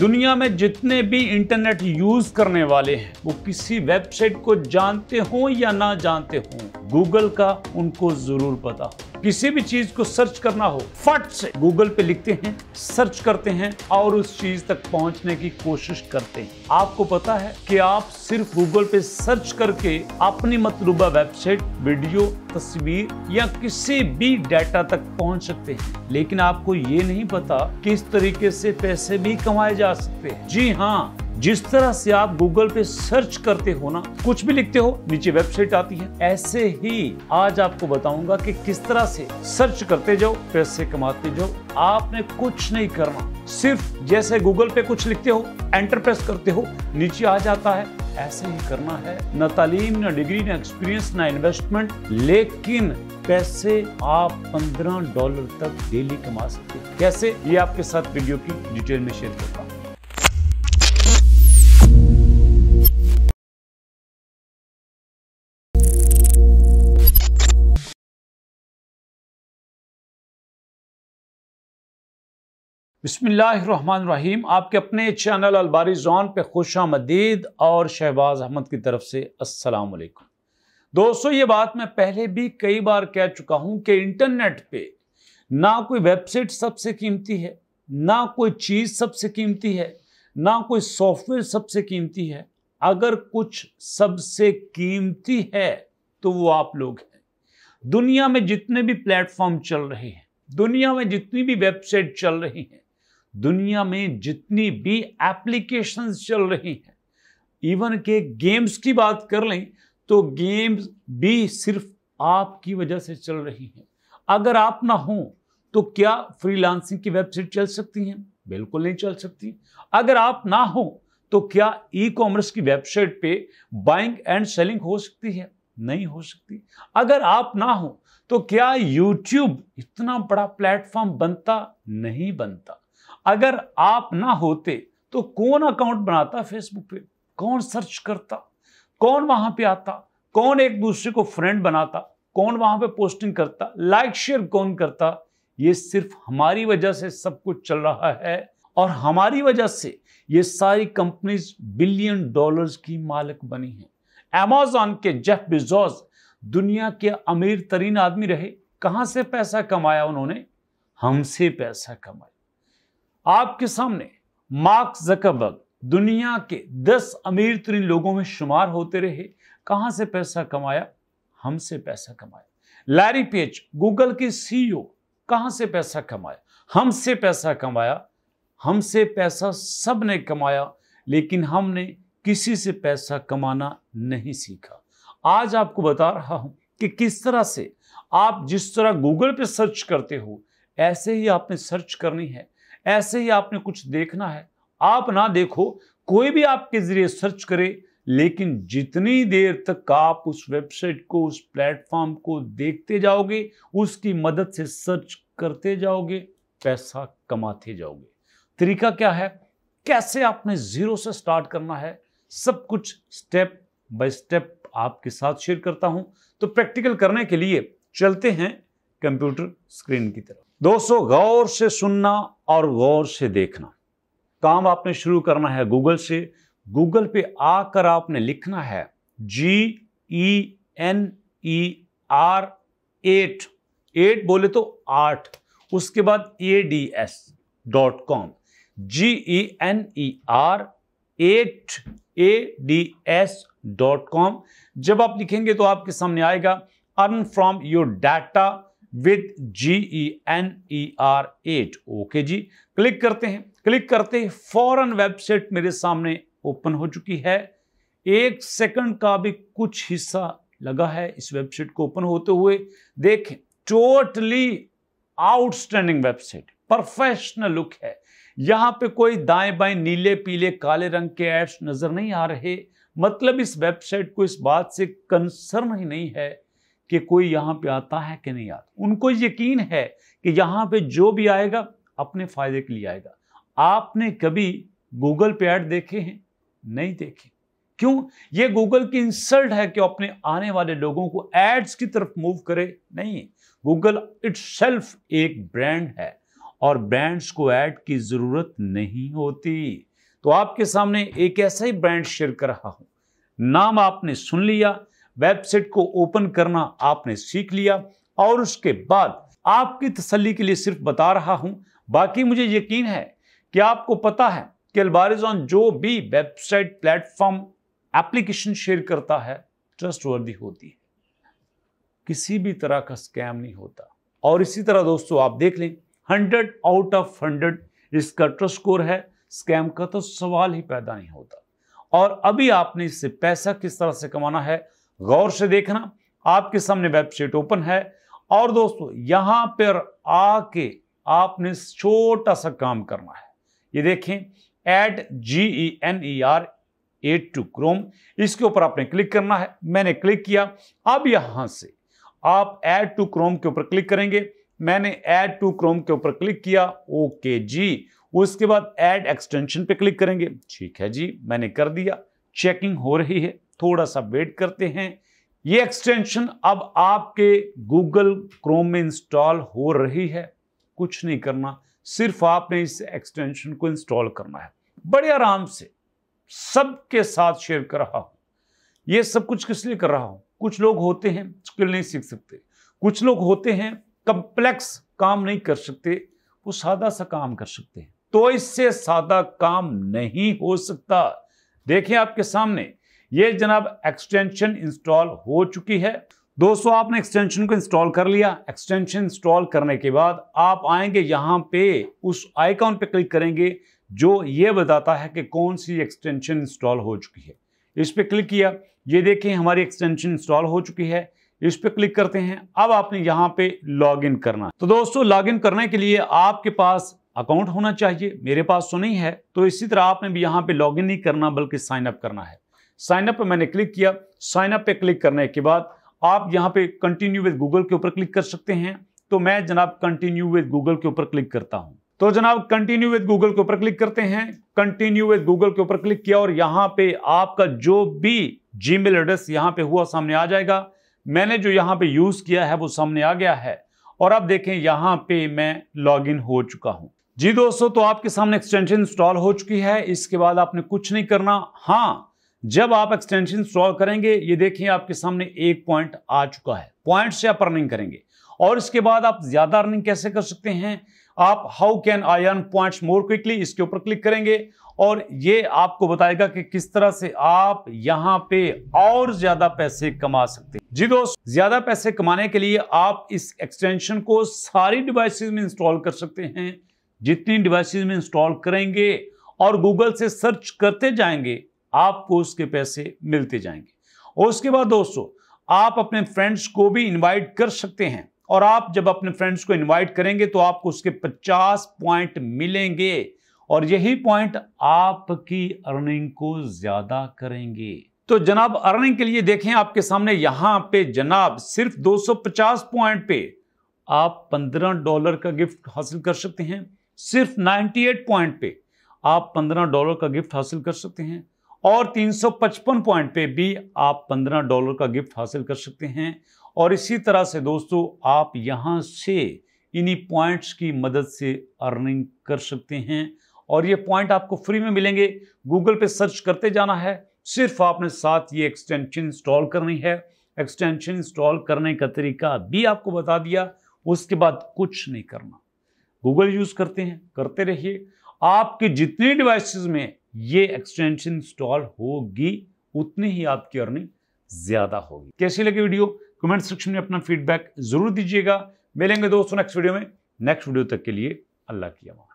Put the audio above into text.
दुनिया में जितने भी इंटरनेट यूज करने वाले हैं वो किसी वेबसाइट को जानते हों या ना जानते हों गूगल का उनको जरूर पता हो किसी भी चीज को सर्च करना हो फट से गूगल पे लिखते हैं सर्च करते हैं और उस चीज तक पहुंचने की कोशिश करते हैं आपको पता है कि आप सिर्फ गूगल पे सर्च करके अपनी मतलूबा वेबसाइट वीडियो तस्वीर या किसी भी डाटा तक पहुंच सकते हैं लेकिन आपको ये नहीं पता किस तरीके से पैसे भी कमाए जा सकते हैं जी हाँ जिस तरह से आप गूगल पे सर्च करते हो ना कुछ भी लिखते हो नीचे वेबसाइट आती है ऐसे ही आज आपको बताऊंगा कि किस तरह से सर्च करते जाओ पैसे कमाते जाओ आपने कुछ नहीं करना सिर्फ जैसे गूगल पे कुछ लिखते हो एंटर प्रेस करते हो नीचे आ जाता है ऐसे ही करना है न तालीम न डिग्री न एक्सपीरियंस न इन्वेस्टमेंट लेकिन पैसे आप 15 डॉलर तक डेली कमा सकते हैं कैसे ये आपके साथ वीडियो की डिटेल में शेयर करता बसमीम आपके अपने चैनल अलबारी जोन पे खुश आमदीद और शहबाज अहमद की तरफ से असल दोस्तों ये बात मैं पहले भी कई बार कह चुका हूँ कि इंटरनेट पर ना कोई वेबसाइट सबसे कीमती है ना कोई चीज़ सबसे कीमती है ना कोई सॉफ्टवेयर सबसे कीमती है अगर कुछ सबसे कीमती है तो वो आप लोग हैं दुनिया में जितने भी प्लेटफॉर्म चल रहे हैं दुनिया में जितनी भी वेबसाइट चल रही हैं दुनिया में जितनी भी एप्लीकेशंस चल रही हैं इवन के गेम्स की बात कर लें तो गेम्स भी सिर्फ आपकी वजह से चल रही हैं अगर आप ना हो तो क्या फ्रीलांसिंग की वेबसाइट चल सकती हैं बिल्कुल नहीं चल सकती अगर आप ना हो तो क्या ई कॉमर्स की वेबसाइट पे बाइंग एंड सेलिंग हो सकती है नहीं हो सकती अगर आप ना हो तो क्या यूट्यूब इतना बड़ा प्लेटफॉर्म बनता नहीं बनता अगर आप ना होते तो कौन अकाउंट बनाता फेसबुक पे कौन सर्च करता कौन वहां पे आता कौन एक दूसरे को फ्रेंड बनाता कौन वहां पे पोस्टिंग करता लाइक शेयर कौन करता ये सिर्फ हमारी वजह से सब कुछ चल रहा है और हमारी वजह से ये सारी कंपनीज बिलियन डॉलर्स की मालिक बनी हैं अमेजोन के जेफ बिजॉस दुनिया के अमीर तरीन आदमी रहे कहाँ से पैसा कमाया उन्होंने हमसे पैसा कमाया आपके सामने मार्क जकबर्ग दुनिया के दस अमीर तरीन लोगों में शुमार होते रहे कहाँ से पैसा कमाया हमसे पैसा कमाया लैरी पेज गूगल के सीईओ कहाँ से पैसा कमाया हमसे पैसा कमाया हमसे पैसा सब ने कमाया लेकिन हमने किसी से पैसा कमाना नहीं सीखा आज आपको बता रहा हूं कि किस तरह से आप जिस तरह गूगल पे सर्च करते हो ऐसे ही आपने सर्च करनी है ऐसे ही आपने कुछ देखना है आप ना देखो कोई भी आपके ज़रिए सर्च करे लेकिन जितनी देर तक आप उस वेबसाइट को उस प्लेटफॉर्म को देखते जाओगे उसकी मदद से सर्च करते जाओगे पैसा कमाते जाओगे तरीका क्या है कैसे आपने ज़ीरो से स्टार्ट करना है सब कुछ स्टेप बाय स्टेप आपके साथ शेयर करता हूं तो प्रैक्टिकल करने के लिए चलते हैं कंप्यूटर स्क्रीन की तरफ दोस्तों गौर से सुनना और गौर से देखना काम आपने शुरू करना है गूगल से गूगल पे आकर आपने लिखना है G E N E R eight eight बोले तो आठ उसके बाद A D S dot com G E N E R eight A D S dot com जब आप लिखेंगे तो आपके सामने आएगा earn from your data with e e G E N E R eight okay जी क्लिक करते हैं क्लिक करते ही फौरन वेबसाइट मेरे सामने ओपन हो चुकी है एक सेकंड का भी कुछ हिस्सा लगा है इस वेबसाइट को ओपन होते हुए देखें totally outstanding website professional look है यहां पे कोई दाएं बाएं नीले पीले काले रंग के एड्स नज़र नहीं आ रहे मतलब इस वेबसाइट को इस बात से कंसर्न ही नहीं है कि कोई यहाँ पे आता है कि नहीं आता उनको यकीन है कि यहाँ पे जो भी आएगा अपने फायदे के लिए आएगा आपने कभी गूगल पे ऐड देखे हैं नहीं देखे क्यों ये गूगल की इंसल्ट है कि अपने आने वाले लोगों को एड्स की तरफ मूव करे नहीं गूगल इट्स एक ब्रांड है और ब्रांड्स को ऐड की ज़रूरत नहीं होती तो आपके सामने एक ऐसा ही ब्रांड शेयर कर रहा हूं नाम आपने सुन लिया वेबसाइट को ओपन करना आपने सीख लिया और उसके बाद आपकी तसल्ली के लिए सिर्फ बता रहा हूं बाकी मुझे यकीन है कि आपको पता है कि अलबारिजॉन जो भी वेबसाइट प्लेटफॉर्म एप्लीकेशन शेयर करता है ट्रस्ट वर्दी होती है किसी भी तरह का स्कैम नहीं होता और इसी तरह दोस्तों आप देख लें हंड्रेड आउट ऑफ हंड्रेड इसका ट्रस्ट स्कोर है स्कैम का तो सवाल ही पैदा नहीं होता और अभी आपने इससे पैसा किस तरह से कमाना है गौर से देखना आपके सामने वेबसाइट ओपन है और दोस्तों यहां पर आके आपने छोटा सा काम करना है ये देखें at G E N E R A to Chrome इसके ऊपर आपने क्लिक करना है मैंने क्लिक किया अब यहां से आप एड टू क्रोम के ऊपर क्लिक करेंगे मैंने एड टू क्रोम के ऊपर क्लिक किया ओके जी उसके बाद एड एक्सटेंशन पे क्लिक करेंगे ठीक है जी मैंने कर दिया चेकिंग हो रही है थोड़ा सा वेट करते हैं ये एक्सटेंशन अब आपके गूगल क्रोम में इंस्टॉल हो रही है कुछ नहीं करना सिर्फ आपने इस एक्सटेंशन को इंस्टॉल करना है बड़े आराम से सबके साथ शेयर कर रहा हूँ ये सब कुछ किस लिए कर रहा हूं कुछ लोग होते हैं स्किल नहीं सीख सकते कुछ लोग होते हैं कंप्लेक्स काम नहीं कर सकते वो सादा सा काम कर सकते हैं तो इससे सादा काम नहीं हो सकता देखिए आपके सामने ये जनाब एक्सटेंशन इंस्टॉल हो चुकी है दोस्तों आपने एक्सटेंशन को इंस्टॉल कर लिया एक्सटेंशन इंस्टॉल करने के बाद आप आएंगे यहाँ पे उस आइकॉन पे क्लिक करेंगे जो ये बताता है कि कौन सी एक्सटेंशन इंस्टॉल हो चुकी है इस पर क्लिक किया ये देखिए हमारी एक्सटेंशन इंस्टॉल हो चुकी है इस पर क्लिक करते हैं अब आपने यहाँ पे लॉग करना तो दोस्तों लॉग करने के लिए आपके पास अकाउंट होना चाहिए मेरे पास तो नहीं है तो इसी तरह आपने भी यहाँ पे लॉगिन नहीं करना बल्कि साइन अप करना है साइन अप पे मैंने क्लिक किया साइन अप पे क्लिक करने के बाद आप यहाँ पे कंटिन्यू विद गूगल के ऊपर क्लिक कर सकते हैं तो मैं जनाब कंटिन्यू विद गूगल के ऊपर क्लिक करता हूँ तो जनाब कंटिन्यू विद गूगल के ऊपर क्लिक करते हैं कंटिन्यू विद गूगल के ऊपर क्लिक किया और यहाँ पे आपका जो भी जी एड्रेस यहाँ पे हुआ सामने आ जाएगा मैंने जो यहाँ पे यूज़ किया है वो सामने आ गया है और आप देखें यहाँ पे मैं लॉगिन हो चुका हूँ जी दोस्तों तो आपके सामने एक्सटेंशन इंस्टॉल हो चुकी है इसके बाद आपने कुछ नहीं करना हाँ जब आप एक्सटेंशन इंस्टॉल करेंगे ये देखिए आपके सामने एक पॉइंट आ चुका है पॉइंट से आप अर्निंग करेंगे और इसके बाद आप ज़्यादा अर्निंग कैसे कर सकते हैं आप how can I earn point more quickly इसके ऊपर क्लिक करेंगे और ये आपको बताएगा कि किस तरह से आप यहां पे और ज़्यादा पैसे कमा सकते हैं जी दोस्त ज़्यादा पैसे कमाने के लिए आप इस एक्सटेंशन को सारी डिवाइसेस में इंस्टॉल कर सकते हैं जितनी डिवाइसेस में इंस्टॉल करेंगे और गूगल से सर्च करते जाएंगे आपको उसके पैसे मिलते जाएंगे और उसके बाद दोस्तों आप अपने फ्रेंड्स को भी इनवाइट कर सकते हैं और आप जब अपने फ्रेंड्स को इनवाइट करेंगे तो आपको उसके 50 पॉइंट मिलेंगे और यही पॉइंट आपकी अर्निंग को ज़्यादा करेंगे तो जनाब अर्निंग के लिए देखें आपके सामने यहां पे जनाब सिर्फ 250 पॉइंट पे आप 15 डॉलर का गिफ्ट हासिल कर सकते हैं सिर्फ 98 पॉइंट पे आप 15 डॉलर का गिफ्ट हासिल कर सकते हैं और 355 पॉइंट पे भी आप 15 डॉलर का गिफ्ट हासिल कर सकते हैं और इसी तरह से दोस्तों आप यहां से इन्हीं पॉइंट्स की मदद से अर्निंग कर सकते हैं और ये पॉइंट आपको फ्री में मिलेंगे गूगल पे सर्च करते जाना है सिर्फ आपने साथ ये एक्सटेंशन इंस्टॉल करनी है एक्सटेंशन इंस्टॉल करने का तरीका भी आपको बता दिया उसके बाद कुछ नहीं करना गूगल यूज़ करते हैं करते रहिए आपके जितने डिवाइसेस में ये एक्सटेंशन इंस्टॉल होगी उतनी ही आपकी अर्निंग ज़्यादा होगी कैसी लगी वीडियो कमेंट सेक्शन में अपना फीडबैक ज़रूर दीजिएगा मिलेंगे दोस्तों नेक्स्ट वीडियो में नेक्स्ट वीडियो तक के लिए अल्लाह की अमान